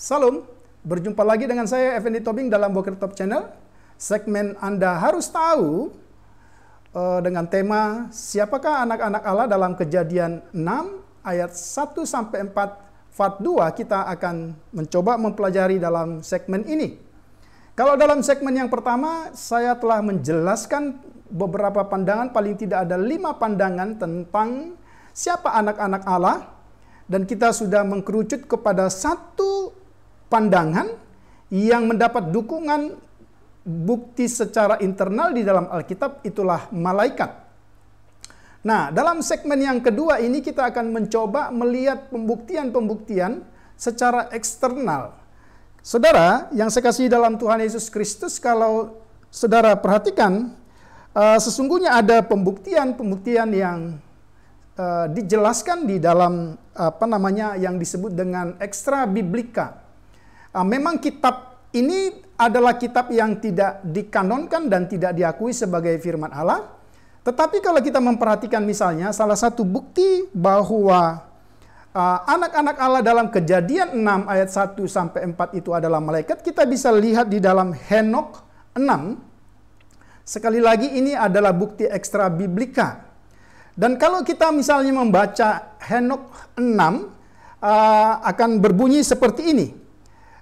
Salam, berjumpa lagi dengan saya Effendi Tobing dalam Boker Top Channel. Segmen Anda harus tahu uh, dengan tema siapakah anak-anak Allah dalam Kejadian 6 ayat 1 sampai 4 FAT 2 kita akan mencoba mempelajari dalam segmen ini. Kalau dalam segmen yang pertama, saya telah menjelaskan beberapa pandangan, paling tidak ada lima pandangan tentang siapa anak-anak Allah, dan kita sudah mengkerucut kepada satu pandangan yang mendapat dukungan bukti secara internal di dalam Alkitab, itulah malaikat. Nah, dalam segmen yang kedua ini kita akan mencoba melihat pembuktian-pembuktian secara eksternal. Saudara, yang saya kasih dalam Tuhan Yesus Kristus, kalau saudara perhatikan, eh, sesungguhnya ada pembuktian-pembuktian yang eh, dijelaskan di dalam apa namanya yang disebut dengan ekstra biblika. Eh, memang kitab ini adalah kitab yang tidak dikanonkan dan tidak diakui sebagai firman Allah, tetapi kalau kita memperhatikan misalnya salah satu bukti bahwa uh, anak-anak uh, Allah dalam kejadian 6 ayat 1 sampai 4 itu adalah malaikat, kita bisa lihat di dalam Henok 6. Sekali lagi ini adalah bukti ekstra biblika. Dan kalau kita misalnya membaca Henok 6 uh, akan berbunyi seperti ini.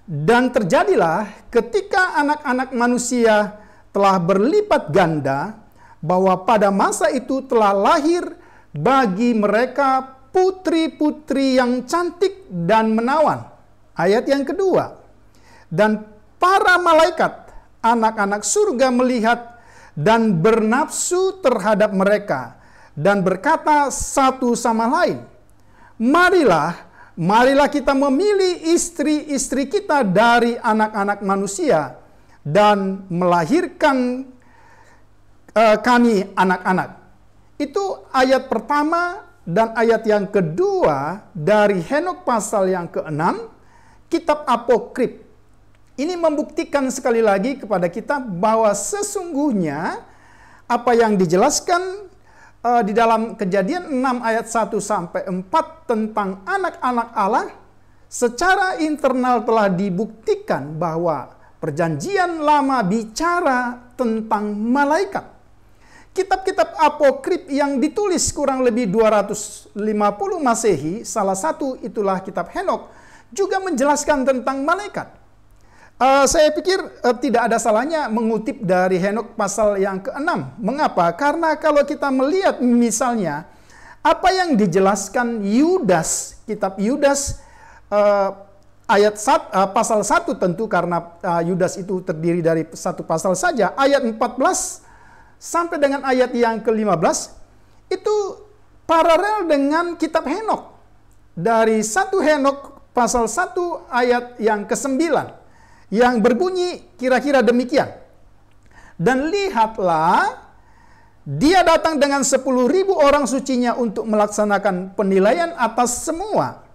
Dan terjadilah ketika anak-anak manusia telah berlipat ganda bahwa pada masa itu telah lahir bagi mereka putri-putri yang cantik dan menawan. Ayat yang kedua. Dan para malaikat, anak-anak surga melihat dan bernafsu terhadap mereka dan berkata satu sama lain, "Marilah, marilah kita memilih istri-istri kita dari anak-anak manusia dan melahirkan Eh, kami anak-anak. Itu ayat pertama dan ayat yang kedua dari Henok pasal yang keenam, kitab Apokrip. Ini membuktikan sekali lagi kepada kita bahwa sesungguhnya apa yang dijelaskan uh, di dalam kejadian 6 ayat 1 sampai 4 tentang anak-anak Allah secara internal telah dibuktikan bahwa perjanjian lama bicara tentang malaikat kitab-kitab apokrip yang ditulis kurang lebih 250 Masehi, salah satu itulah kitab Henok, juga menjelaskan tentang malaikat. Uh, saya pikir uh, tidak ada salahnya mengutip dari Henok pasal yang ke-6. Mengapa? Karena kalau kita melihat misalnya apa yang dijelaskan Yudas, kitab Yudas uh, ayat sat, uh, pasal 1 tentu karena uh, Yudas itu terdiri dari satu pasal saja. Ayat 14 sampai dengan ayat yang ke-15 itu paralel dengan kitab Henok. Dari satu Henok pasal 1 ayat yang ke-9 yang berbunyi kira-kira demikian. Dan lihatlah dia datang dengan sepuluh ribu orang sucinya untuk melaksanakan penilaian atas semua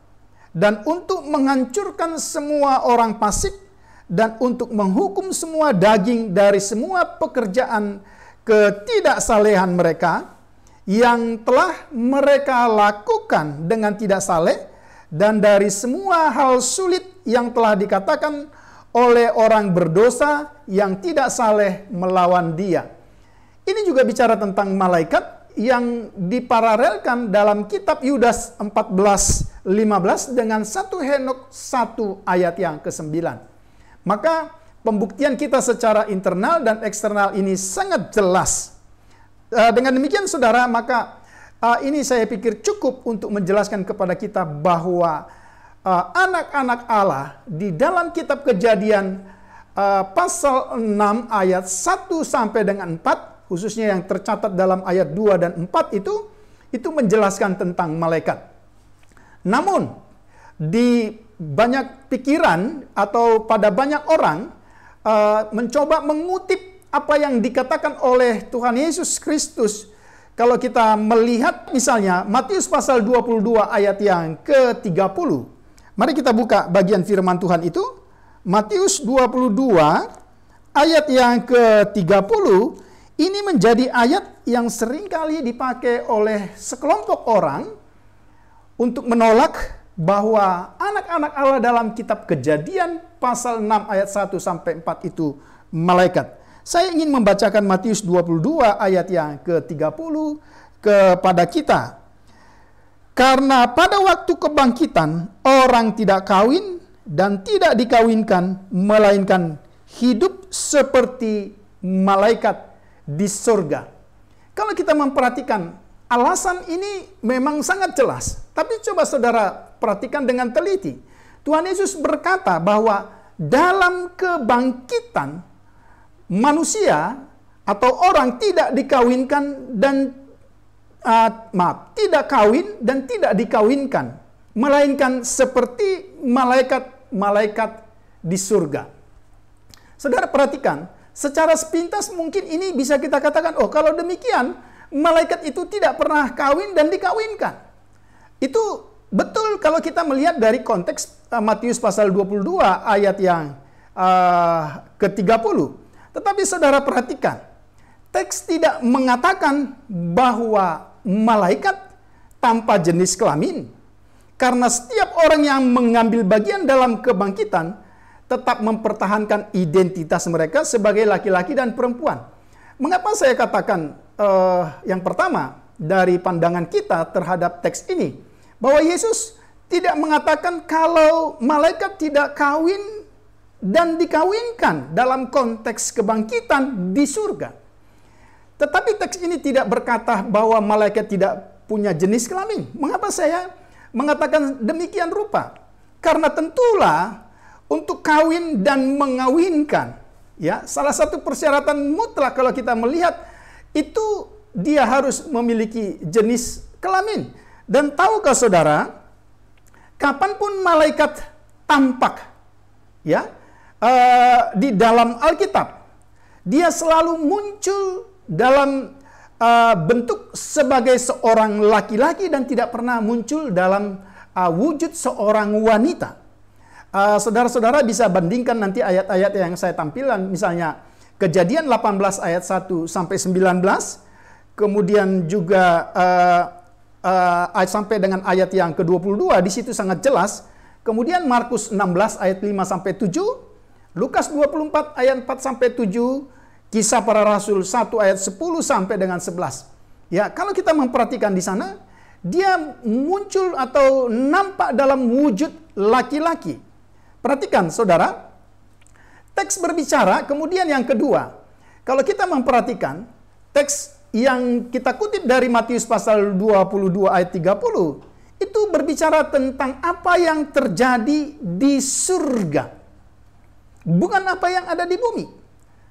dan untuk menghancurkan semua orang pasif dan untuk menghukum semua daging dari semua pekerjaan ketidaksalehan mereka yang telah mereka lakukan dengan tidak saleh dan dari semua hal sulit yang telah dikatakan oleh orang berdosa yang tidak saleh melawan dia. Ini juga bicara tentang malaikat yang diparalelkan dalam kitab Yudas 14:15 dengan satu Henok 1 ayat yang ke-9. Maka pembuktian kita secara internal dan eksternal ini sangat jelas. Eh, dengan demikian, saudara, maka eh, ini saya pikir cukup untuk menjelaskan kepada kita bahwa eh, anak-anak Allah di dalam Kitab Kejadian pasal 6 ayat 1 sampai dengan 4 khususnya yang tercatat dalam ayat 2 dan 4 itu itu menjelaskan tentang malaikat. Namun di banyak pikiran atau pada banyak orang uh, mencoba mengutip apa yang dikatakan oleh Tuhan Yesus Kristus. Kalau kita melihat misalnya Matius pasal 22 ayat yang ke-30. Mari kita buka bagian firman Tuhan itu. Matius 22 ayat yang ke-30 ini menjadi ayat yang seringkali dipakai oleh sekelompok orang untuk menolak bahwa anak-anak Allah dalam kitab kejadian pasal 6 ayat 1 sampai 4 itu malaikat. Saya ingin membacakan Matius 22 ayat yang ke-30 kepada kita. Karena pada waktu kebangkitan orang tidak kawin dan tidak dikawinkan melainkan hidup seperti malaikat di surga. Kalau kita memperhatikan alasan ini memang sangat jelas, tapi coba saudara perhatikan dengan teliti Tuhan Yesus berkata bahwa dalam kebangkitan manusia atau orang tidak dikawinkan dan uh, maaf, tidak kawin dan tidak dikawinkan, melainkan seperti malaikat-malaikat di surga. Saudara perhatikan, secara sepintas mungkin ini bisa kita katakan, oh kalau demikian malaikat itu tidak pernah kawin dan dikawinkan. Itu Betul kalau kita melihat dari konteks uh, Matius pasal 22 ayat yang uh, eh, ke-30. Tetapi saudara perhatikan, teks tidak mengatakan bahwa malaikat tanpa jenis kelamin. Karena setiap orang yang mengambil bagian dalam kebangkitan tetap mempertahankan identitas mereka sebagai laki-laki dan perempuan. Mengapa saya katakan uh, yang pertama dari pandangan kita terhadap teks ini? bahwa Yesus tidak mengatakan kalau malaikat tidak kawin dan dikawinkan dalam konteks kebangkitan di surga. Tetapi teks ini tidak berkata bahwa malaikat tidak punya jenis kelamin. Mengapa saya mengatakan demikian rupa? Karena tentulah untuk kawin dan mengawinkan, ya, salah satu persyaratan mutlak kalau kita melihat itu dia harus memiliki jenis kelamin. Dan tahukah saudara, kapanpun malaikat tampak, ya, uh, di dalam Alkitab, dia selalu muncul dalam uh, bentuk sebagai seorang laki-laki dan tidak pernah muncul dalam uh, wujud seorang wanita. Saudara-saudara uh, bisa bandingkan nanti ayat-ayat yang saya tampilkan, misalnya Kejadian 18 ayat 1 sampai 19, kemudian juga uh, uh, sampai dengan ayat yang ke-22 di situ sangat jelas. Kemudian Markus 16 ayat 5 sampai 7, Lukas 24 ayat 4 sampai 7, Kisah Para Rasul 1 ayat 10 sampai dengan 11. Ya, kalau kita memperhatikan di sana, dia muncul atau nampak dalam wujud laki-laki. Perhatikan Saudara, teks berbicara kemudian yang kedua. Kalau kita memperhatikan teks yang kita kutip dari Matius pasal 22 ayat 30 itu berbicara tentang apa yang terjadi di surga. Bukan apa yang ada di bumi.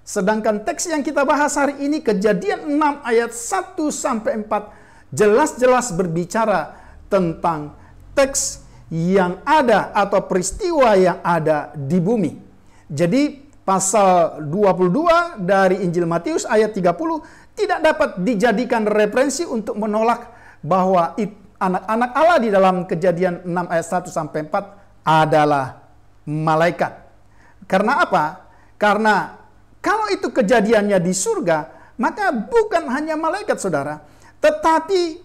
Sedangkan teks yang kita bahas hari ini kejadian 6 ayat 1 sampai 4 jelas-jelas berbicara tentang teks yang ada atau peristiwa yang ada di bumi. Jadi pasal 22 dari Injil Matius ayat 30 tidak dapat dijadikan referensi untuk menolak bahwa anak-anak Allah di dalam kejadian 6 ayat 1 sampai 4 adalah malaikat. Karena apa? Karena kalau itu kejadiannya di surga, maka bukan hanya malaikat saudara, tetapi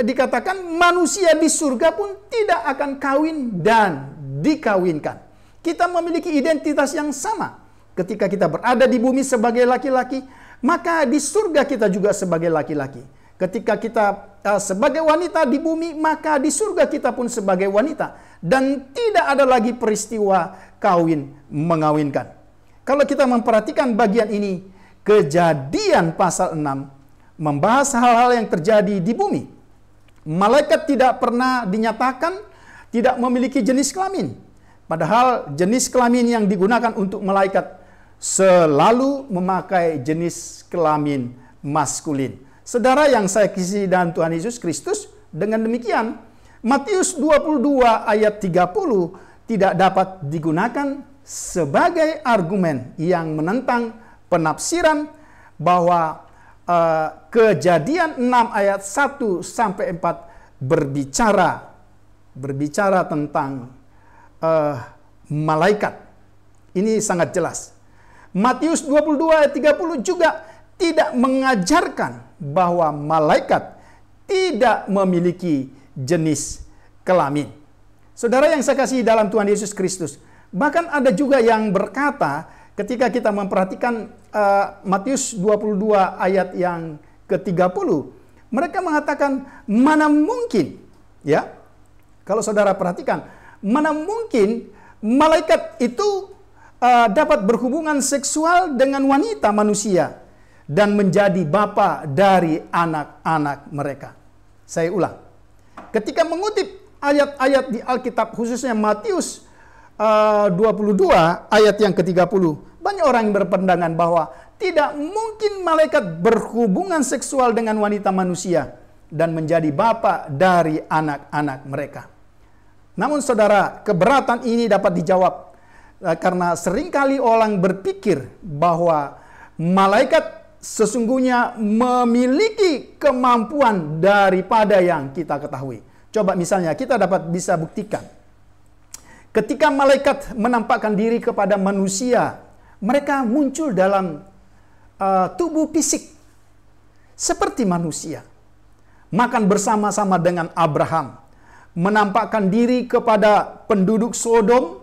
dikatakan manusia di surga pun tidak akan kawin dan dikawinkan. Kita memiliki identitas yang sama ketika kita berada di bumi sebagai laki-laki, maka di surga kita juga sebagai laki-laki. Ketika kita uh, sebagai wanita di bumi, maka di surga kita pun sebagai wanita. Dan tidak ada lagi peristiwa kawin mengawinkan. Kalau kita memperhatikan bagian ini, kejadian pasal 6 membahas hal-hal yang terjadi di bumi. Malaikat tidak pernah dinyatakan tidak memiliki jenis kelamin. Padahal jenis kelamin yang digunakan untuk malaikat selalu memakai jenis kelamin maskulin. Saudara yang saya kisi dan Tuhan Yesus Kristus, dengan demikian Matius 22 ayat 30 tidak dapat digunakan sebagai argumen yang menentang penafsiran bahwa uh, kejadian 6 ayat 1 sampai 4 berbicara berbicara tentang uh, malaikat. Ini sangat jelas. Matius 22 ayat 30 juga tidak mengajarkan bahwa malaikat tidak memiliki jenis kelamin. Saudara yang saya kasih dalam Tuhan Yesus Kristus, bahkan ada juga yang berkata ketika kita memperhatikan uh, Matius 22 ayat yang ke-30, mereka mengatakan mana mungkin ya. Kalau saudara perhatikan, mana mungkin malaikat itu uh, dapat berhubungan seksual dengan wanita manusia dan menjadi bapa dari anak-anak mereka. Saya ulang. Ketika mengutip ayat-ayat di Alkitab khususnya Matius eh, uh, 22 ayat yang ke-30, banyak orang yang berpendangan bahwa tidak mungkin malaikat berhubungan seksual dengan wanita manusia dan menjadi bapa dari anak-anak mereka. Namun saudara, keberatan ini dapat dijawab Eh, karena seringkali orang berpikir bahwa malaikat sesungguhnya memiliki kemampuan daripada yang kita ketahui. Coba misalnya kita dapat bisa buktikan. Ketika malaikat menampakkan diri kepada manusia, mereka muncul dalam uh, tubuh fisik seperti manusia. Makan bersama-sama dengan Abraham, menampakkan diri kepada penduduk Sodom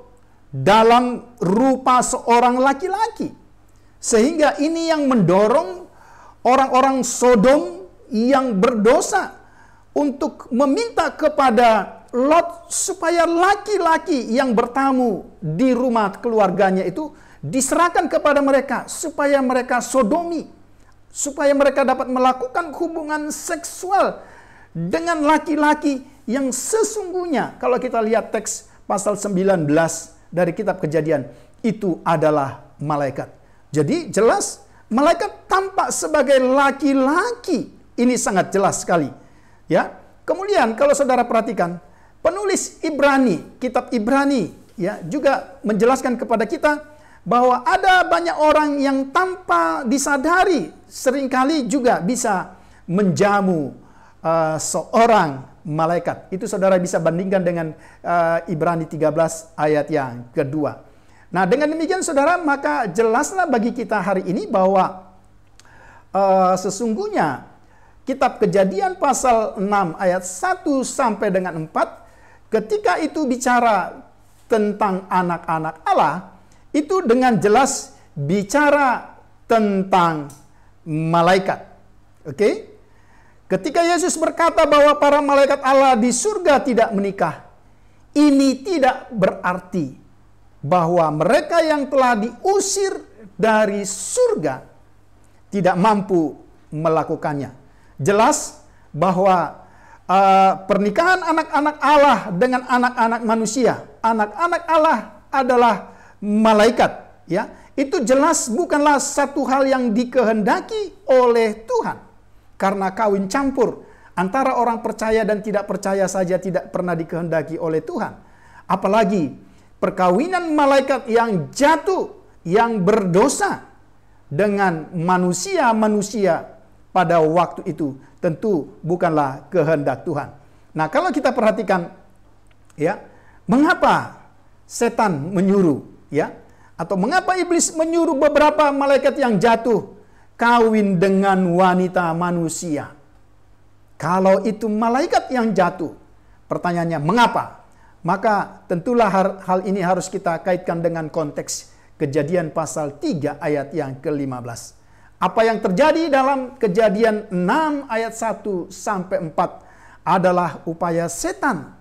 dalam rupa seorang laki-laki. Sehingga ini yang mendorong orang-orang Sodom yang berdosa untuk meminta kepada Lot supaya laki-laki yang bertamu di rumah keluarganya itu diserahkan kepada mereka supaya mereka sodomi, supaya mereka dapat melakukan hubungan seksual dengan laki-laki yang sesungguhnya kalau kita lihat teks pasal 19 dari kitab kejadian itu adalah malaikat. Jadi jelas malaikat tampak sebagai laki-laki. Ini sangat jelas sekali. Ya. Kemudian kalau saudara perhatikan, penulis Ibrani, kitab Ibrani ya juga menjelaskan kepada kita bahwa ada banyak orang yang tanpa disadari seringkali juga bisa menjamu uh, seorang malaikat. Itu saudara bisa bandingkan dengan uh, Ibrani 13 ayat yang kedua. Nah, dengan demikian saudara, maka jelaslah bagi kita hari ini bahwa uh, sesungguhnya kitab Kejadian pasal 6 ayat 1 sampai dengan 4 ketika itu bicara tentang anak-anak Allah itu dengan jelas bicara tentang malaikat. Oke? Okay? Ketika Yesus berkata bahwa para malaikat Allah di surga tidak menikah, ini tidak berarti bahwa mereka yang telah diusir dari surga tidak mampu melakukannya. Jelas bahwa uh, pernikahan anak-anak Allah dengan anak-anak manusia, anak-anak Allah adalah malaikat, ya. Itu jelas bukanlah satu hal yang dikehendaki oleh Tuhan. Karena kawin campur antara orang percaya dan tidak percaya saja tidak pernah dikehendaki oleh Tuhan. Apalagi perkawinan malaikat yang jatuh, yang berdosa dengan manusia-manusia pada waktu itu tentu bukanlah kehendak Tuhan. Nah, kalau kita perhatikan ya, mengapa setan menyuruh ya atau mengapa iblis menyuruh beberapa malaikat yang jatuh kawin dengan wanita manusia. Kalau itu malaikat yang jatuh, pertanyaannya mengapa? Maka tentulah hal, ini harus kita kaitkan dengan konteks kejadian pasal 3 ayat yang ke-15. Apa yang terjadi dalam kejadian 6 ayat 1 sampai 4 adalah upaya setan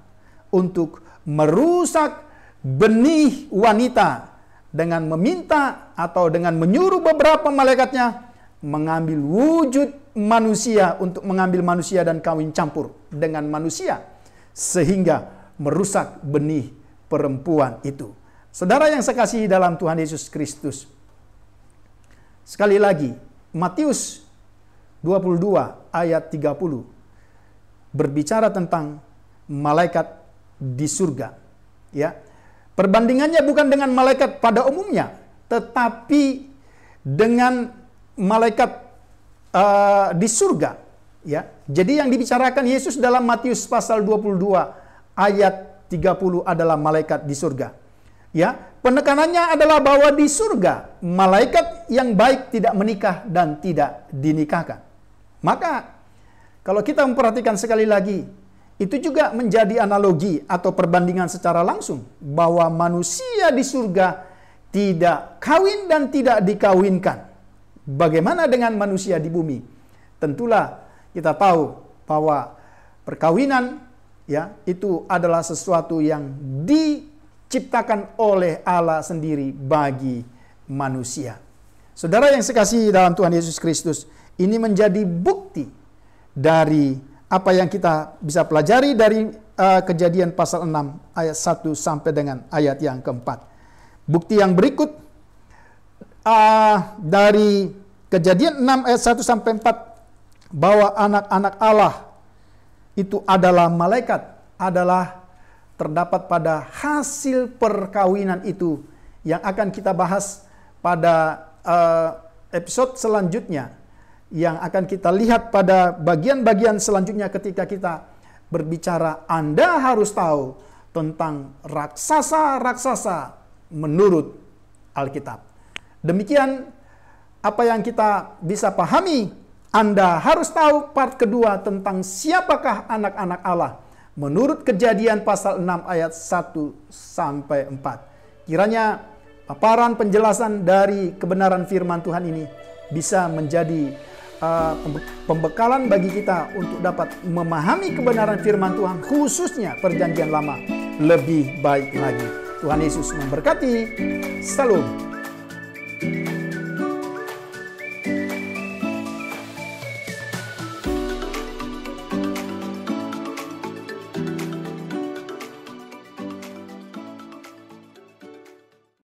untuk merusak benih wanita dengan meminta atau dengan menyuruh beberapa malaikatnya mengambil wujud manusia untuk mengambil manusia dan kawin campur dengan manusia sehingga merusak benih perempuan itu. Saudara yang saya kasihi dalam Tuhan Yesus Kristus. Sekali lagi, Matius 22 ayat 30 berbicara tentang malaikat di surga, ya. Perbandingannya bukan dengan malaikat pada umumnya, tetapi dengan malaikat uh, di surga ya. Jadi yang dibicarakan Yesus dalam Matius pasal 22 ayat 30 adalah malaikat di surga. Ya, penekanannya adalah bahwa di surga malaikat yang baik tidak menikah dan tidak dinikahkan. Maka kalau kita memperhatikan sekali lagi itu juga menjadi analogi atau perbandingan secara langsung bahwa manusia di surga tidak kawin dan tidak dikawinkan. Bagaimana dengan manusia di bumi? Tentulah kita tahu bahwa perkawinan ya itu adalah sesuatu yang diciptakan oleh Allah sendiri bagi manusia. Saudara yang sekasih dalam Tuhan Yesus Kristus, ini menjadi bukti dari apa yang kita bisa pelajari dari uh, kejadian pasal 6 ayat 1 sampai dengan ayat yang keempat. Bukti yang berikut uh, dari kejadian 6 ayat 1 sampai 4 bahwa anak-anak Allah itu adalah malaikat adalah terdapat pada hasil perkawinan itu yang akan kita bahas pada uh, episode selanjutnya yang akan kita lihat pada bagian-bagian selanjutnya ketika kita berbicara Anda harus tahu tentang raksasa-raksasa menurut Alkitab. Demikian apa yang kita bisa pahami. Anda harus tahu part kedua tentang siapakah anak-anak Allah menurut kejadian pasal 6 ayat 1 sampai 4. Kiranya paparan penjelasan dari kebenaran firman Tuhan ini bisa menjadi uh, pembekalan bagi kita untuk dapat memahami kebenaran firman Tuhan khususnya perjanjian lama lebih baik lagi. Tuhan Yesus memberkati. Salam. Thank you.